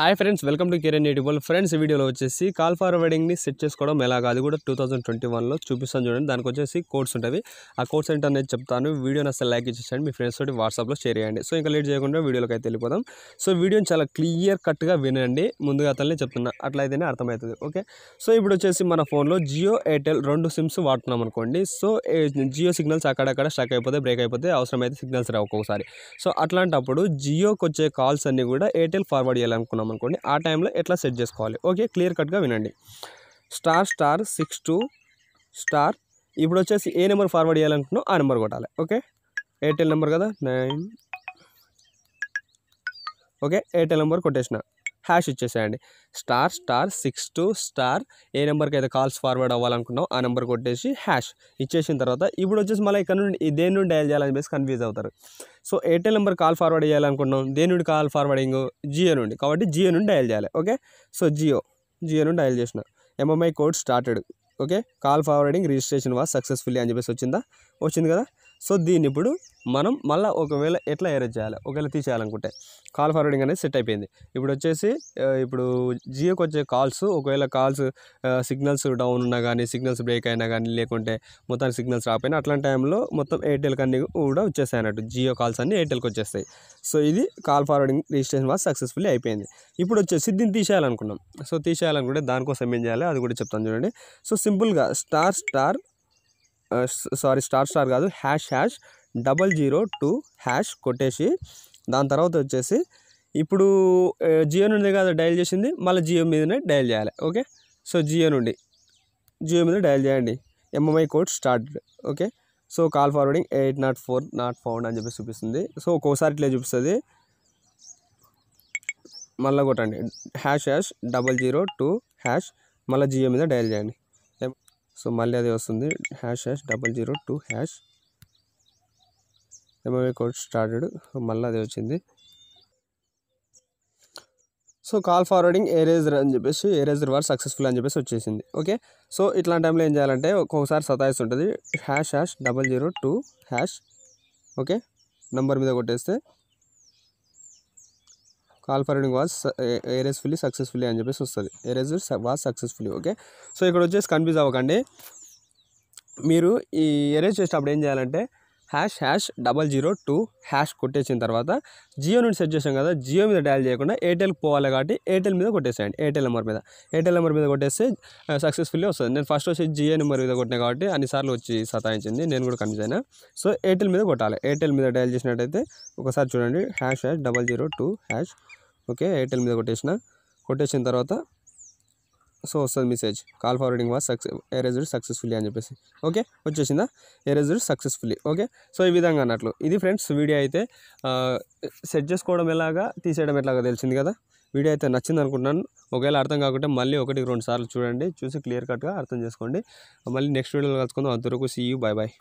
hi friends welcome to Kiran eighty వల్ friends వీడియోలో వచ్చేసి కాల్ వెడ్డింగ్ని సెట్ చేసుకోవడం ఎలాగ అది కూడా టూ థౌసండ్ ట్వంటీ వన్లో చూపిస్తాను చూడండి దానికి వచ్చేసి కోడ్స్ ఉంటుంది ఆ కోడ్స్ ఏంటో చెప్తాను వీడియోని అసలు లైక్ ఇచ్చేసాను మీ ఫ్రెండ్స్ తోటి వాట్సాప్లో షేర్ చేయండి సో ఇంకా లేట్ చేయకుండా వీడియోకి అయితే వెళ్ళిపోదాం సో వీడియోని చాలా క్లియర్ కట్గా వినండి ముందుగా అతన్ని చెప్తున్నా అట్లయితేనే అర్థమవుతుంది ఓకే సో ఇప్పుడు వచ్చేసి మన ఫోన్లో జియో ఎయిర్టెల్ రెండు సిమ్స్ వాడుతున్నాం అనుకోండి సో జియో సిగ్నల్స్ అక్కడక్కడ స్టక్ అయిపోతే బ్రేక్ అయిపోతే అవసరమైతే సిగ్నల్స్ రావు ఒక్కొక్కసారి సో అట్లాంటప్పుడు జియోకి వచ్చే కాల్స్ అన్నీ కూడా ఎయిర్టెల్ ఫార్వర్డ్ చేయాలనుకున్నాం అనుకోండి ఆ టైంలో ఎట్లా సెట్ చేసుకోవాలి ఓకే క్లియర్ కట్గా వినండి star star six two star ఇప్పుడు వచ్చేసి ఏ నెంబర్ ఫార్వర్డ్ చేయాలనుకుంటున్నావు ఆ నెంబర్ కొట్టాలి ఓకే ఎయిర్టెల్ నెంబర్ కదా నైన్ ఓకే ఎయిర్టెల్ నెంబర్ కొట్టేసిన హ్యాష్ ఇచ్చేసేయండి star star six two star ఏ నెంబర్కి అయితే కాల్స్ ఫార్వర్డ్ అవ్వాలనుకున్నాం ఆ నెంబర్ కొట్టేసి హ్యాష్ ఇచ్చేసిన తర్వాత ఇప్పుడు వచ్చేసి మళ్ళీ ఇక్కడ నుండి దేని నుండి డయల్ చేయాలని చెప్పేసి కన్ఫ్యూజ్ అవుతారు so Airtel number call forward చేయాలనుకున్నాం దేని నుండి కాల్ ఫార్వర్డింగ్ జియో నుండి కాబట్టి జియో నుండి డయల్ చేయాలి ఓకే సో జియో జియో నుండి డయల్ చేసిన MMI code started okay call forwarding registration was successfully అని చెప్పేసి వచ్చిందా వచ్చింది కదా సో దీన్ని ఇప్పుడు మనం మళ్ళీ ఒకవేళ ఎట్లా ఎరేజ్ చేయాలి ఒకవేళ తీసేయాలనుకుంటే కాల్ ఫార్వర్డింగ్ అనేది సెట్ అయిపోయింది ఇప్పుడు వచ్చేసి ఇప్పుడు జియోకి వచ్చే కాల్స్ ఒకవేళ కాల్స్ సిగ్నల్స్ డౌన్ ఉన్నా కానీ సిగ్నల్స్ బ్రేక్ అయినా కానీ లేకుంటే మొత్తానికి సిగ్నల్స్ రాకపోయినా అట్లాంటి టైంలో మొత్తం ఎయిర్టెల్ అన్ని కూడా వచ్చేస్తాయి అన్నట్టు జియో కాల్స్ అన్ని ఎయిర్టెల్కి వచ్చేస్తాయి సో ఇది call forwarding registration was successfully అయిపోయింది ఇప్పుడు వచ్చేసి దీన్ని తీసేయాలనుకున్నాం సో తీసేయాలనుకుంటే దానికోసం ఏం చేయాలి అది కూడా చెప్తాను చూడండి సో సింపుల్గా star star sorry star star కాదు hash hash double zero two hash కొట్టేసి దాని తర్వాత వచ్చేసి ఇప్పుడు జియో నుండి కదా డయల్ చేసింది మళ్ళీ జియో మీదనే డయల్ చేయాలి ఓకే సో జియో నుండి జియో మీద డయల్ చేయండి MMI code start okay so call forwarding eight not four not found అని చెప్పి చూపిస్తుంది సో ఒక్కోసారి ఇట్లా చూపిస్తుంది మళ్ళీ కొట్టండి hash hash double zero two hash మళ్ళీ జియో మీద డయల్ చేయండి సో మళ్ళీ అది వస్తుంది hash hash double zero two hash MMI code started మళ్ళీ అదే వచ్చింది సో కాల్ ఫార్వర్డింగ్ ఏరేజర్ అని చెప్పేసి ఏరేజర్ వారు సక్సెస్ఫుల్ అని చెప్పేసి వచ్చేసింది ఓకే సో ఇట్లాంటి టైంలో ఏం చేయాలంటే ఒక్కొక్కసారి సతాయిస్ ఉంటుంది hash hash double zero two hash okay number మీద కొట్టేస్తే కాల్ ఫార్వర్డింగ్ వాజ్ ఏరేజ్ఫుల్లీ సక్సెస్ఫుల్లీ అని చెప్పేసి వస్తుంది erasure was successfully okay so ఇక్కడ వచ్చేసి కన్ఫ్యూజ్ అవ్వకండి మీరు ఈ ఎరేజ్ చేసేటప్పుడు ఏం చేయాలంటే hash hash double zero two hash కొట్టేసిన తర్వాత జియో నుండి సెట్ చేసాం కదా జియో మీద డయల్ చేయకుండా ఎయిర్టెల్కి పోవాలి కాబట్టి ఎయిర్టెల్ మీద కొట్టేసేయండి ఎయిర్టెల్ నెంబర్ మీద ఎయిర్టెల్ నెంబర్ మీద కొట్టేస్తే సక్సెస్ఫుల్లీ వస్తుంది నేను ఫస్ట్ వచ్చి జియో నెంబర్ మీద కొట్టినా కాబట్టి అన్నిసార్లు వచ్చి సతాయించింది నేను కూడా కన్ఫ్యూజ్ అయినా సో ఎయిర్టెల్ మీద కొట్టాలి ఎయిర్టెల్ మీద డయల్ చేసినట్టయితే ఒకసారి చూడండి hash hash double zero two hash okay Airtel మీద కొట్టేసిన కొట్టేసిన తర్వాత సో వస్తుంది message call forwarding was success erasure successfully అని చెప్పేసి ఓకే వచ్చేసిందా ఎరేజర్ సక్సెస్ఫుల్లీ ఓకే సో ఈ విధంగా అన్నట్లు ఇది ఫ్రెండ్స్ వీడియో అయితే సెట్ చేసుకోవడం ఎలాగా తీసేయడం ఎలాగా తెలిసింది కదా వీడియో అయితే నచ్చింది అనుకుంటున్నాను ఒకవేళ అర్థం కాకుంటే మళ్ళీ ఒకటి రెండు సార్లు చూడండి చూసి క్లియర్ కట్గా అర్థం చేసుకోండి మళ్ళీ నెక్స్ట్ వీడియోలో కలుసుకుందాం అంతవరకు సీయూ బాయ్ బాయ్